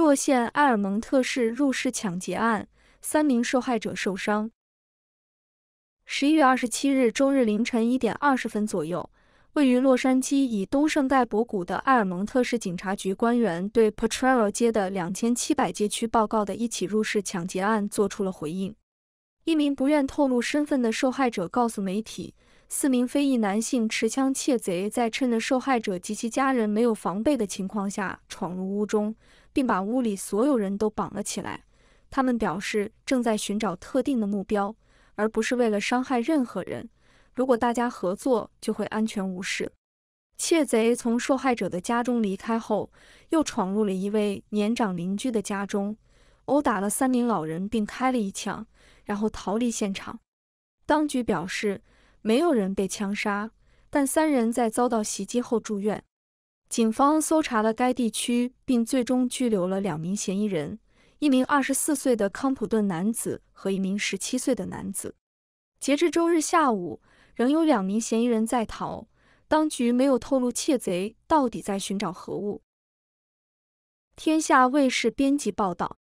若县埃尔蒙特市入室抢劫案，三名受害者受伤。十一月二十七日周日凌晨一点二十分左右，位于洛杉矶以东圣代博谷的埃尔蒙特市警察局官员对 p a t r e l l o 街的两千七百街区报告的一起入室抢劫案做出了回应。一名不愿透露身份的受害者告诉媒体，四名非裔男性持枪窃贼在趁着受害者及其家人没有防备的情况下闯入屋中，并把屋里所有人都绑了起来。他们表示正在寻找特定的目标，而不是为了伤害任何人。如果大家合作，就会安全无事。窃贼从受害者的家中离开后，又闯入了一位年长邻居的家中。殴打了三名老人，并开了一枪，然后逃离现场。当局表示，没有人被枪杀，但三人在遭到袭击后住院。警方搜查了该地区，并最终拘留了两名嫌疑人：一名二十四岁的康普顿男子和一名十七岁的男子。截至周日下午，仍有两名嫌疑人在逃。当局没有透露窃贼到底在寻找何物。天下卫视编辑报道。